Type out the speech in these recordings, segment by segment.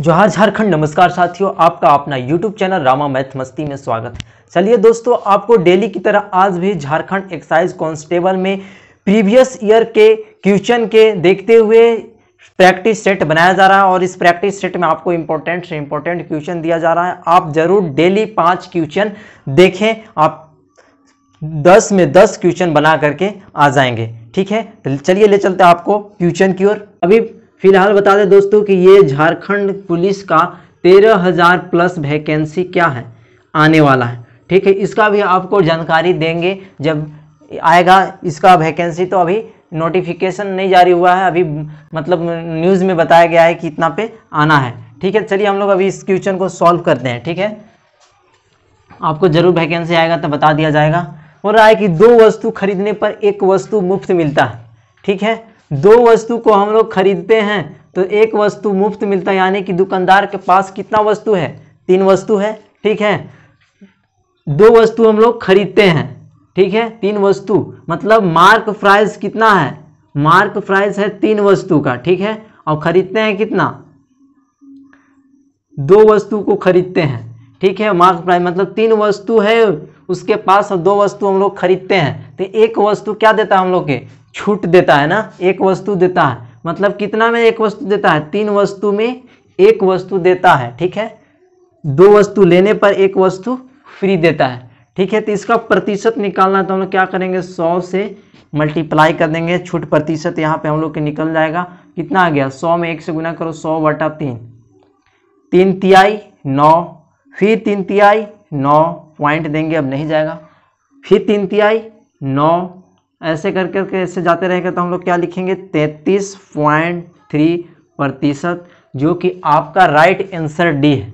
जोहार झारखंड नमस्कार साथियों आपका अपना यूट्यूब चैनल रामा मैथ मस्ती में स्वागत है चलिए दोस्तों आपको डेली की तरह आज भी झारखंड एक्साइज कांस्टेबल में प्रीवियस ईयर के क्वेश्चन के देखते हुए प्रैक्टिस सेट बनाया जा रहा है और इस प्रैक्टिस सेट में आपको इम्पोर्टेंट से इम्पोर्टेंट क्वेश्चन दिया जा रहा है आप जरूर डेली पाँच क्वेश्चन देखें आप दस में दस क्वेश्चन बना करके आ जाएंगे ठीक है तो चलिए ले चलते हैं आपको क्वेश्चन की ओर अभी फिलहाल बता दें दोस्तों कि ये झारखंड पुलिस का तेरह हज़ार प्लस वैकेंसी क्या है आने वाला है ठीक है इसका भी आपको जानकारी देंगे जब आएगा इसका वैकेंसी तो अभी नोटिफिकेशन नहीं जारी हुआ है अभी मतलब न्यूज़ में बताया गया है कि इतना पे आना है ठीक है चलिए हम लोग अभी इस क्वेश्चन को सॉल्व करते हैं ठीक है आपको ज़रूर वैकेंसी आएगा तो बता दिया जाएगा और रहा है कि दो वस्तु खरीदने पर एक वस्तु मुफ्त मिलता है ठीक है दो वस्तु को हम लोग खरीदते हैं तो एक वस्तु मुफ्त मिलता है यानी कि दुकानदार के पास कितना वस्तु है तीन वस्तु है ठीक है दो वस्तु हम लोग खरीदते हैं ठीक है तीन वस्तु मतलब मार्क प्राइस कितना है मार्क प्राइस है तीन वस्तु का ठीक है और खरीदते हैं कितना दो वस्तु को खरीदते हैं ठीक है मार्क प्राइस मतलब तीन वस्तु है उसके पास दो वस्तु हम लोग खरीदते हैं तो एक वस्तु क्या देता है हम लोग के छूट देता है ना एक वस्तु देता है मतलब कितना में एक वस्तु देता है तीन वस्तु में एक वस्तु देता है ठीक है दो वस्तु लेने पर एक वस्तु फ्री देता है ठीक है तो इसका प्रतिशत निकालना है तो हम लोग क्या करेंगे सौ से मल्टीप्लाई कर देंगे छूट प्रतिशत यहाँ पे हम लोग के निकल जाएगा कितना आ गया सौ में एक से गुना करो सौ बटा तीन तीन तिहाई नौ फिर तीन तिहाई नौ पॉइंट देंगे अब नहीं जाएगा फिर तीन तिहाई नौ ऐसे कर करके ऐसे जाते रहेंगे तो हम लोग क्या लिखेंगे तैंतीस पॉइंट थ्री प्रतिशत जो कि आपका राइट आंसर डी है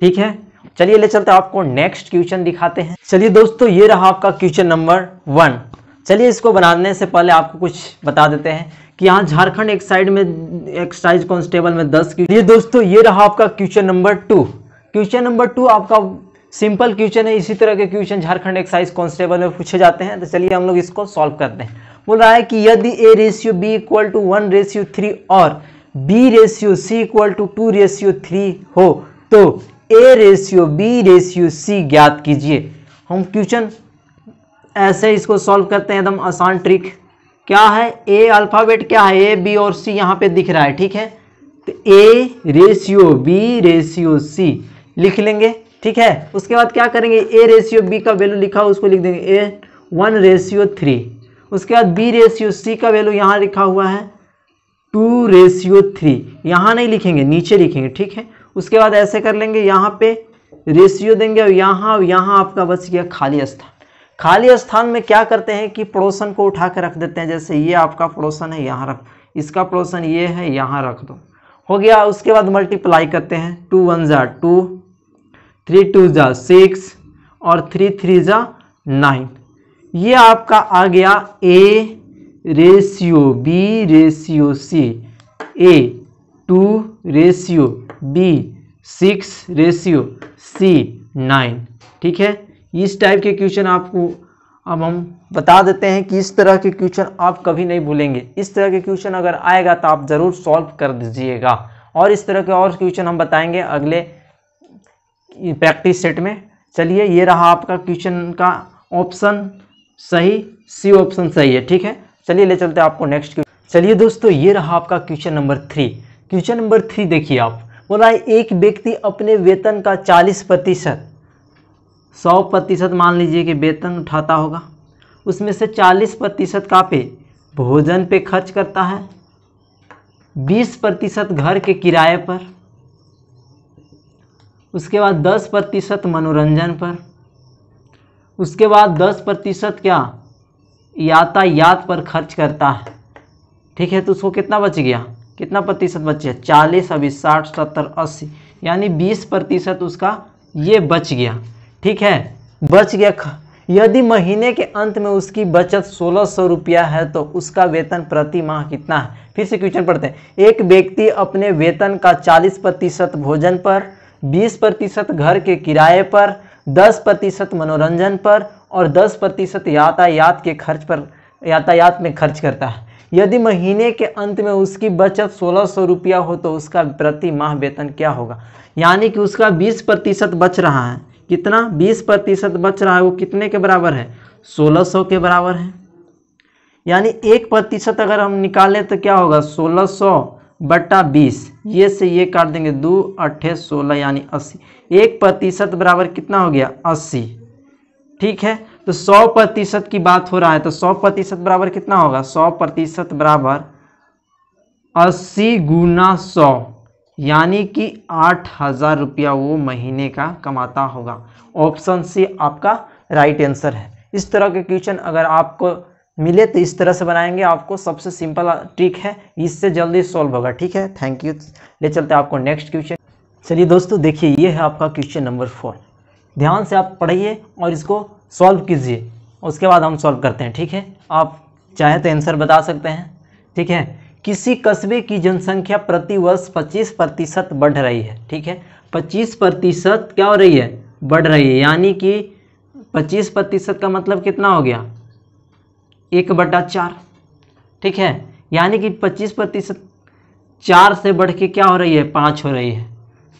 ठीक है चलिए ले चलते आपको नेक्स्ट क्वेश्चन दिखाते हैं चलिए दोस्तों ये रहा आपका क्वेश्चन नंबर वन चलिए इसको बनाने से पहले आपको कुछ बता देते हैं कि यहाँ झारखंड एक साइड में एक्साइज कॉन्स्टेबल में दस ये दोस्तों ये रहा आपका question number two question number two आपका सिंपल क्वेश्चन है इसी तरह के क्वेश्चन झारखंड एक्साइज कॉन्स्टेबल में पूछे जाते हैं तो चलिए हम लोग इसको सॉल्व करते हैं बोल रहा है कि यदि A ratio B equal to one ratio three और B ratio C equal to two ratio three हो तो A ratio B ratio C ज्ञात कीजिए हम क्वेश्चन ऐसे इसको सॉल्व करते हैं एकदम आसान ट्रिक क्या है ए अल्फ़ाबेट क्या है ए बी और सी यहाँ पे दिख रहा है ठीक है तो A ratio B ratio C लिख लेंगे ठीक है उसके बाद क्या करेंगे ए रेशियो बी का वैल्यू लिखा हो उसको लिख देंगे ए वन रेशियो थ्री उसके बाद बी रेशियो सी का वैल्यू यहाँ लिखा हुआ है टू रेशियो थ्री यहाँ नहीं लिखेंगे नीचे लिखेंगे ठीक है उसके बाद ऐसे कर लेंगे यहाँ पे रेशियो देंगे और यहाँ और यहाँ आपका बस गया खाली स्थान खाली स्थान में क्या करते हैं कि पड़ोसन को उठा कर रख देते हैं जैसे ये आपका पड़ोसन है यहाँ रख इसका पड़ोसन ये है यहाँ रख दो हो गया उसके बाद मल्टीप्लाई करते हैं टू वन ज़ार टू थ्री टू ज़ा सिक्स और थ्री थ्री ज़ा नाइन ये आपका आ गया A ratio B ratio C A two ratio B six ratio C nine ठीक है इस टाइप के क्वेश्चन आपको अब हम बता देते हैं कि इस तरह के क्वेश्चन आप कभी नहीं भूलेंगे इस तरह के क्वेश्चन अगर आएगा तो आप ज़रूर सॉल्व कर दीजिएगा और इस तरह के और क्वेश्चन हम बताएंगे अगले प्रैक्टिस सेट में चलिए ये रहा आपका क्वेश्चन का ऑप्शन सही सी ऑप्शन सही है ठीक है चलिए ले चलते हैं आपको नेक्स्ट चलिए दोस्तों ये रहा आपका question number three question number three देखिए आप बोला है एक व्यक्ति अपने वेतन का चालीस प्रतिशत सौ प्रतिशत मान लीजिए कि वेतन उठाता होगा उसमें से चालीस प्रतिशत का पे भोजन पे खर्च करता है बीस प्रतिशत घर के किराए पर उसके बाद दस प्रतिशत मनोरंजन पर उसके बाद दस प्रतिशत क्या यातायात पर खर्च करता है ठीक है तो उसको कितना बच गया कितना प्रतिशत बच गया चालीस अभी साठ सत्तर अस्सी यानी बीस प्रतिशत उसका ये बच गया ठीक है बच गया यदि महीने के अंत में उसकी बचत सोलह सौ रुपया है तो उसका वेतन प्रति माह कितना है फिर से क्वेश्चन पढ़ते हैं एक व्यक्ति अपने वेतन का चालीस प्रतिशत भोजन पर बीस प्रतिशत घर के किराए पर दस प्रतिशत मनोरंजन पर और दस प्रतिशत यातायात के खर्च पर यातायात में खर्च करता है यदि महीने के अंत में उसकी बचत सोलह सौ रुपया हो तो उसका प्रति माह वेतन क्या होगा यानी कि उसका बीस प्रतिशत बच रहा है कितना बीस प्रतिशत बच रहा है वो कितने के बराबर है सोलह सौ के बराबर है यानी एक प्रतिशत अगर हम निकालें तो क्या होगा सोलह सौ बट्टा बीस ये से ये काट देंगे दो अट्ठे सोलह यानी अस्सी एक प्रतिशत बराबर कितना हो गया अस्सी ठीक है तो सौ प्रतिशत की बात हो रहा है तो सौ प्रतिशत बराबर कितना होगा सौ प्रतिशत बराबर अस्सी गुना सौ यानी कि आठ हज़ार रुपया वो महीने का कमाता होगा ऑप्शन सी आपका राइट आंसर है इस तरह के क्वेश्चन अगर आपको मिले तो इस तरह से बनाएंगे आपको सबसे सिंपल ट्रिक है इससे जल्दी सॉल्व होगा ठीक है थैंक यू ले चलते हैं आपको नेक्स्ट क्वेश्चन चलिए दोस्तों देखिए ये है आपका क्वेश्चन नंबर फोर ध्यान से आप पढ़िए और इसको सॉल्व कीजिए उसके बाद हम सॉल्व करते हैं ठीक है आप चाहें तो आंसर बता सकते हैं ठीक है किसी कस्बे की जनसंख्या प्रति वर्ष पच्चीस प्रतिशत बढ़ रही है ठीक है पच्चीस प्रतिशत क्या हो रही है बढ़ रही है यानी कि पच्चीस प्रतिशत का मतलब कितना हो गया एक बटा चार ठीक है यानी कि पच्चीस प्रतिशत चार से बढ़ के क्या हो रही है पाँच हो रही है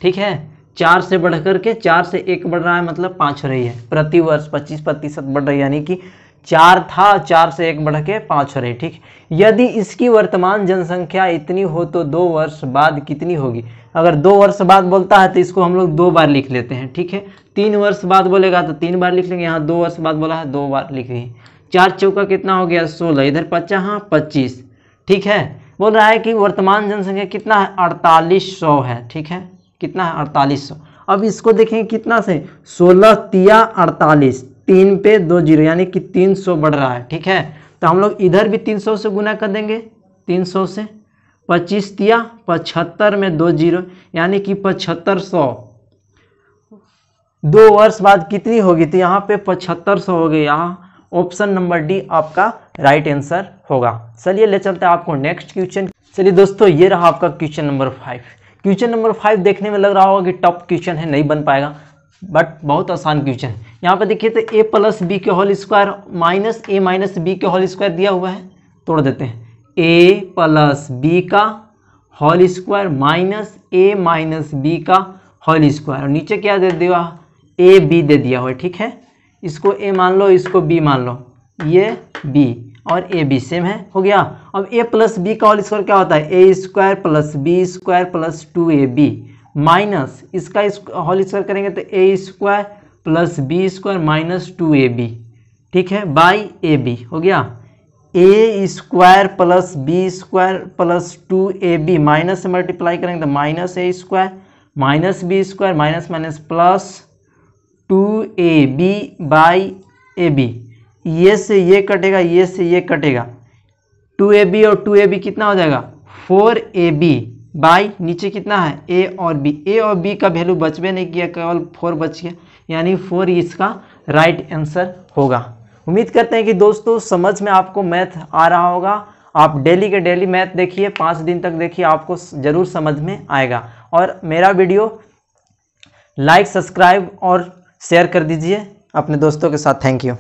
ठीक है चार से बढ़ कर के चार से एक बढ़ रहा है मतलब पाँच हो रही है प्रति वर्ष पच्चीस प्रतिशत बढ़ रही है यानी कि चार था चार से एक बढ़ के पाँच हो रही है ठीक यदि इसकी वर्तमान जनसंख्या इतनी हो तो दो वर्ष बाद कितनी होगी अगर दो वर्ष बाद बोलता है तो इसको हम लोग दो बार लिख लेते हैं ठीक है तीन वर्ष बाद बोलेगा तो तीन बार लिख लेंगे यहाँ दो वर्ष बाद बोला है दो बार लिख लिखेंगे चार चौका कितना हो गया सोलह इधर पच्चा हाँ पच्चीस ठीक है बोल रहा है कि वर्तमान जनसंख्या कितना है अड़तालीस सौ है ठीक है कितना है अड़तालीस सौ अब इसको देखें कितना से सोलह तिया अड़तालीस तीन पे दो जीरो यानी कि तीन सौ बढ़ रहा है ठीक है तो हम लोग इधर भी तीन सौ से गुना कर देंगे तीन सौ से पच्चीस तिया पचहत्तर में दो जीरो यानी कि पचहत्तर सौ दो वर्ष बाद कितनी होगी तो यहाँ पे पचहत्तर सौ हो गई यहाँ ऑप्शन नंबर डी आपका राइट आंसर होगा चलिए ले चलते हैं आपको नेक्स्ट क्वेश्चन चलिए दोस्तों ये रहा आपका question number five question number five देखने में लग रहा होगा कि टॉप क्वेश्चन है नहीं बन पाएगा बट बहुत आसान क्वेश्चन है यहाँ पर देखिए तो ए प्लस बी के whole square minus A minus B के होल स्क्वायर दिया हुआ है तोड़ देते हैं ए प्लस बी का whole square minus A minus B का होल स्क्वायर और नीचे क्या दे दिया ए बी दे दिया हुआ है ठीक है इसको ए मान लो इसको बी मान लो ये बी और ए बी सेम है हो गया अब ए प्लस बी का होल स्क्वायर क्या होता है A square plus B square plus two A B minus इसका होल स्क्वायर करेंगे तो A square plus B square minus two A B ठीक है बाई ए बी हो गया A square plus B square plus two A B minus से multiply करेंगे तो minus A square minus B square minus minus plus two A B by A B ये से ये कटेगा ये से ये कटेगा टू ए बी और टू ए बी कितना हो जाएगा फोर ए बी बाई नीचे कितना है ए और बी ए और बी का वैल्यू बचवे नहीं किया केवल फोर बच गया यानी फोर इसका राइट आंसर होगा उम्मीद करते हैं कि दोस्तों समझ में आपको मैथ आ रहा होगा आप डेली के डेली मैथ देखिए पाँच दिन तक देखिए आपको ज़रूर समझ में आएगा और मेरा वीडियो लाइक सब्सक्राइब और शेयर कर दीजिए अपने दोस्तों के साथ थैंक यू